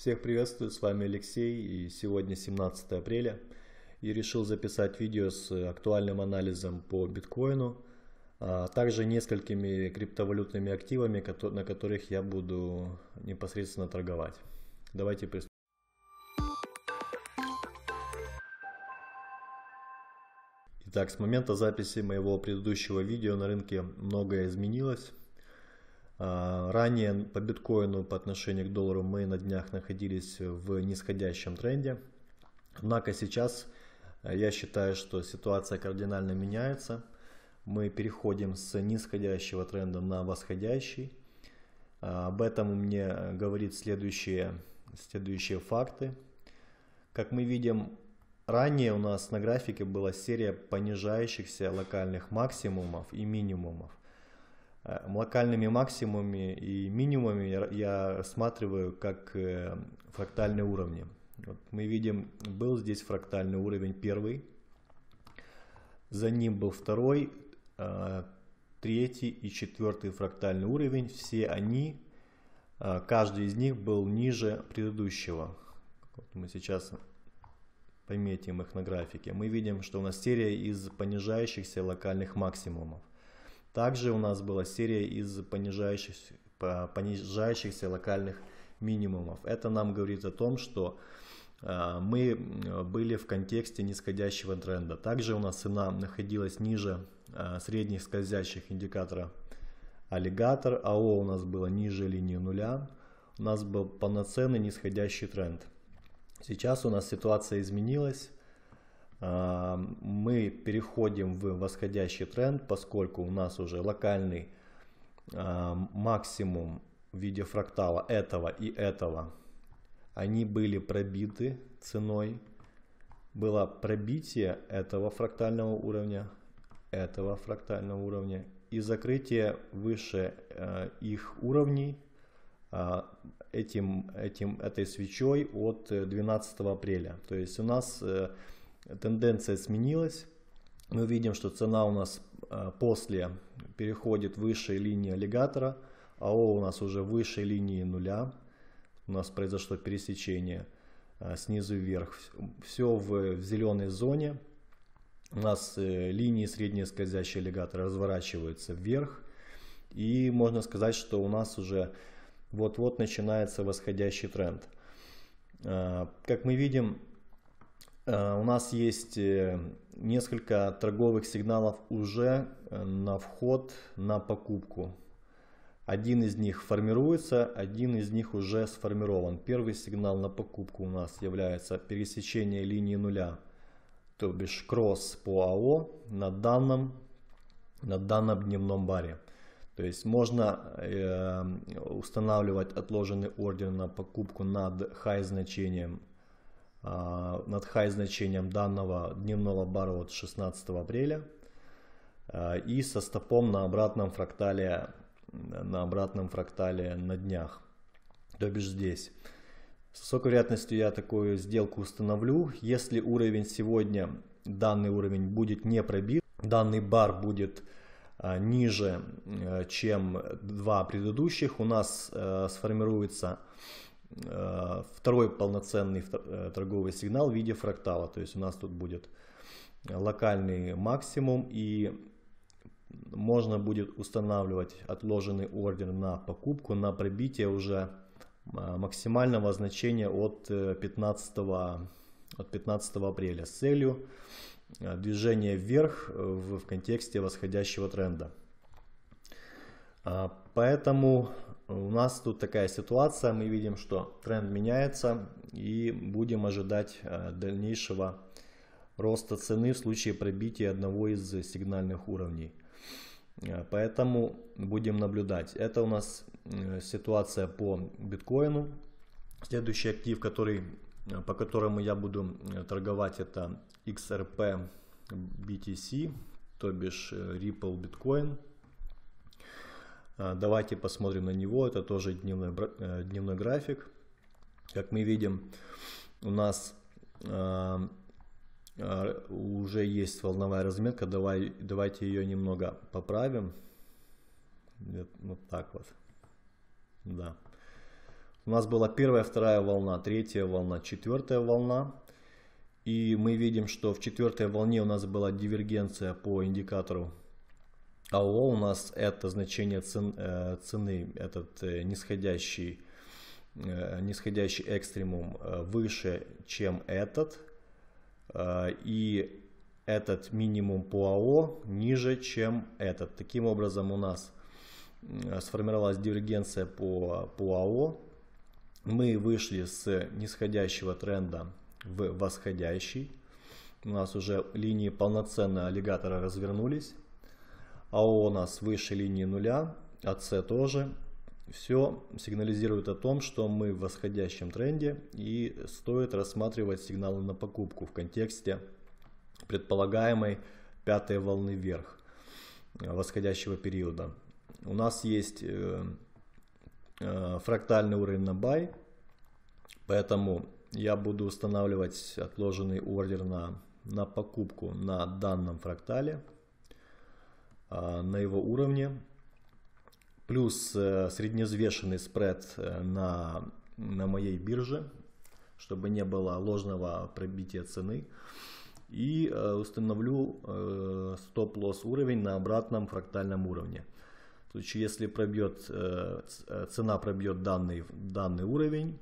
Всех приветствую, с вами Алексей, и сегодня 17 апреля. И решил записать видео с актуальным анализом по биткоину, а также несколькими криптовалютными активами, на которых я буду непосредственно торговать. Давайте приступим. Итак, с момента записи моего предыдущего видео на рынке многое изменилось. А, ранее по биткоину по отношению к доллару мы на днях находились в нисходящем тренде. Однако сейчас э, я считаю, что ситуация кардинально меняется. Мы переходим с нисходящего тренда на восходящий. А, об этом мне говорит следующие, следующие факты. Как мы видим, ранее у нас на графике была серия понижающихся локальных максимумов и минимумов. Э, локальными максимумами и минимумами я, рассматриваю как э, фрактальные уровни. Вот мы видим, был здесь фрактальный уровень первый, за ним был второй, э, третий и четвертый фрактальный уровень. Все они, каждый из них был ниже предыдущего. Вот мы сейчас пометим их на графике. Мы видим, что у нас серия из понижающихся локальных максимумов. Также у нас была серия из понижающихся, понижающихся локальных минимумов. Это нам говорит о том, что э, мы э, были в контексте нисходящего тренда. Также у нас цена находилась ниже э, средних скользящих индикатора аллигатор, АО у нас было ниже линии нуля, у нас был полноценный нисходящий тренд. Сейчас у нас ситуация изменилась, мы переходим в восходящий тренд, поскольку у нас уже локальный максимум в виде фрактала этого и этого, они были пробиты ценой. Было пробитие этого фрактального уровня, этого фрактального уровня и закрытие выше э, их уровней э, этим, этим, этой свечой от 12 э, апреля. То есть у нас тенденция сменилась. Мы видим, что цена у нас а, после переходит выше линии аллигатора, АО у нас уже выше линии нуля, у нас произошло пересечение а, снизу вверх, все в, зеленой зоне, у нас э, линии средней скользящей аллигатора разворачиваются вверх, и можно сказать, что у нас уже вот-вот начинается восходящий тренд. А, как мы видим, Э, у нас есть э, несколько торговых сигналов уже э, на вход на покупку. Один из них формируется, один из них уже сформирован. Первый сигнал на покупку у нас является пересечение линии нуля, то бишь кросс по АО на данном, на данном дневном баре. То есть можно э, устанавливать отложенный ордер на покупку над хай значением а, над хай значением данного дневного бара от 16 апреля а, и со стопом на обратном фрактале на обратном фрактале на днях, то бишь здесь. С высокой вероятностью я такую сделку установлю. Если уровень сегодня, данный уровень будет не пробит, данный бар будет а, ниже, чем два предыдущих, у нас сформируется Э, второй полноценный э, торговый сигнал в виде фрактала. То есть у нас тут будет локальный максимум и можно будет устанавливать отложенный ордер на покупку, на пробитие уже э, максимального значения от 15, от 15 апреля с целью движения вверх в, в контексте восходящего тренда. Поэтому у нас тут такая ситуация, мы видим, что тренд меняется и будем ожидать э, дальнейшего роста цены в случае пробития одного из сигнальных уровней. Э, поэтому будем наблюдать. Это у нас э, ситуация по биткоину. Следующий актив, который, по которому я буду торговать, это XRP BTC, то бишь Ripple Bitcoin. А, давайте посмотрим на него. Это тоже дневной, э, дневной график. Как мы видим, у нас а, а, уже есть волновая разметка. Давай, давайте ее немного поправим. Вот ну так вот. Да. У нас была первая, вторая волна, третья волна, четвертая волна. И мы видим, что в четвертой волне у нас была дивергенция по индикатору АО у нас это значение цен, э, цены, этот э, нисходящий, э, нисходящий экстремум выше, чем этот. И этот минимум по АО ниже, чем этот. Таким образом у нас сформировалась дивергенция по, по АО. Мы вышли с нисходящего тренда в восходящий. У нас уже линии полноценно аллигатора развернулись. АО у нас выше линии нуля, АС тоже. Все сигнализирует о том, что мы в восходящем тренде и стоит рассматривать сигналы на покупку в контексте предполагаемой пятой волны вверх э, восходящего периода. У нас есть э, э, фрактальный уровень на бай, поэтому я буду устанавливать отложенный ордер на, на покупку на данном фрактале. Э, на его уровне. Плюс э, среднезвешенный спред э, на, на моей бирже, чтобы не было ложного пробития цены. И установлю стоп-лосс уровень на обратном фрактальном уровне. В случае, если пробьет, цена пробьет данный, данный уровень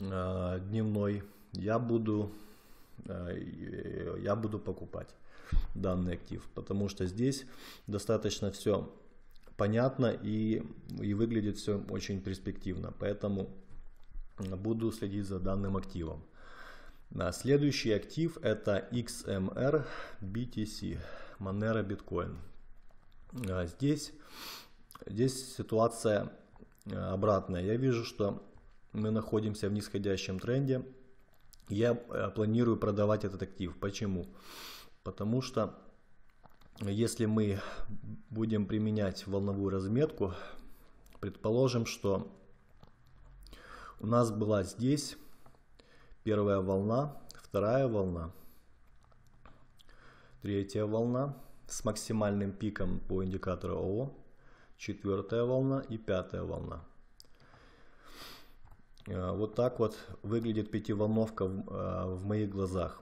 дневной, я буду Э, я буду покупать данный актив, потому что здесь достаточно все понятно и, и выглядит все очень перспективно, поэтому буду следить за данным активом. Э, следующий актив это XMR BTC, эм Monero Bitcoin. Э, здесь, здесь ситуация обратная. Я вижу, что мы находимся в нисходящем тренде я э, планирую продавать этот актив. Почему? Потому что если мы будем применять волновую разметку, предположим, что у нас была здесь первая волна, вторая волна, третья волна с максимальным пиком по индикатору ОО, четвертая волна и пятая волна. Э, вот так вот выглядит пятиволновка в э, моих глазах.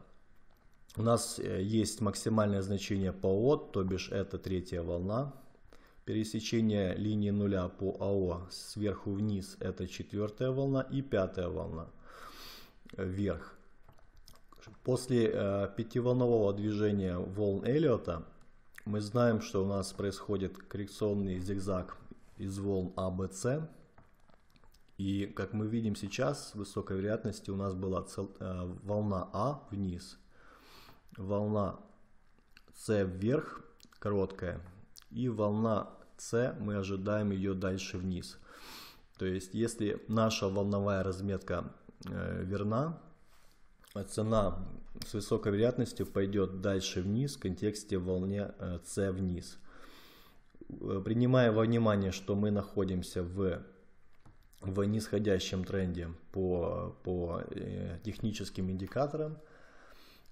У нас э, есть максимальное значение по О, то бишь это третья волна. Пересечение линии нуля по АО сверху вниз это четвертая волна и пятая волна вверх. После э, пятиволнового движения волн Эллиота мы знаем, что у нас происходит коррекционный зигзаг из волн АБС. И как мы видим сейчас, с высокой вероятностью у нас была цел, э, волна А вниз, волна С вверх, короткая, и волна С, мы ожидаем ее дальше вниз. То есть, если наша волновая разметка э, верна, а цена с высокой вероятностью пойдет дальше вниз в контексте волне э, С вниз. Э, принимая во внимание, что мы находимся в в нисходящем тренде по, по э, техническим индикаторам.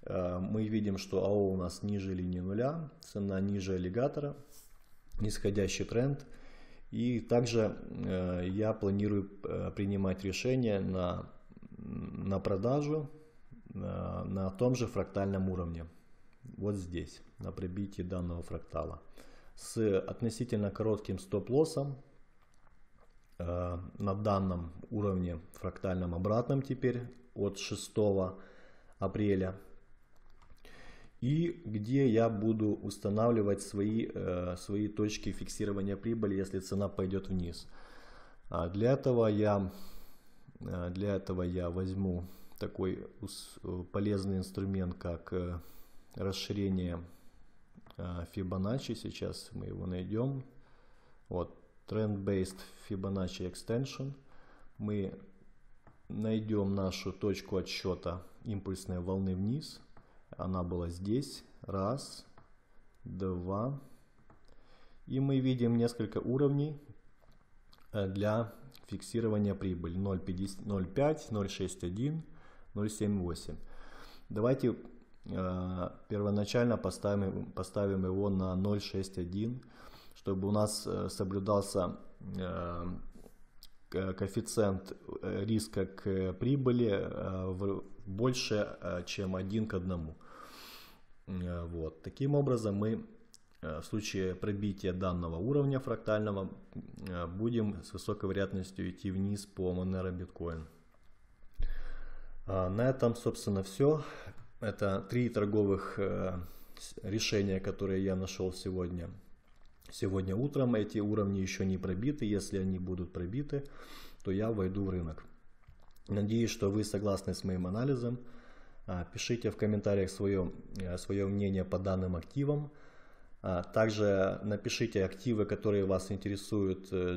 Э, мы видим, что АО у нас ниже линии нуля, цена ниже аллигатора, нисходящий тренд. И также э, я планирую принимать решение на, на продажу на, на том же фрактальном уровне. Вот здесь, на пробитии данного фрактала. С относительно коротким стоп-лоссом Э, на данном уровне фрактальном обратном теперь от 6 апреля. И где я буду устанавливать свои, э, свои точки фиксирования прибыли, если цена пойдет вниз. А для этого я, э, для этого я возьму такой полезный инструмент, как расширение фибоначчи Сейчас мы его найдем. Вот, Trend-Based Fibonacci Extension. Мы найдем нашу точку отсчета импульсной волны вниз. Она была здесь. Раз, два. И мы видим несколько уровней э, для фиксирования прибыли 0,5, 0,61, 0,78. Давайте э, первоначально поставим, поставим его на 0,61 чтобы у нас э, соблюдался э, коэффициент э, риска к прибыли больше, чем один к одному Вот. Таким образом мы в случае пробития данного уровня фрактального будем с высокой вероятностью идти вниз по Monero Bitcoin. А, на этом, собственно, все. Это три торговых решения, которые я нашел сегодня. Сегодня утром эти уровни еще не пробиты. Если они будут пробиты, то я войду в рынок. Надеюсь, что вы согласны с моим анализом. А, пишите в комментариях свое, э, свое мнение по данным активам. А, также напишите активы, которые вас интересуют э,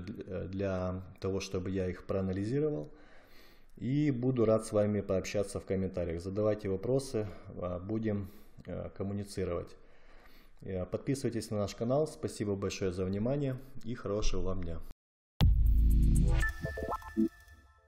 для того, чтобы я их проанализировал. И буду рад с вами пообщаться в комментариях. Задавайте вопросы, а, будем э, коммуницировать. Э, подписывайтесь на наш канал. Спасибо большое за внимание и хорошего вам дня.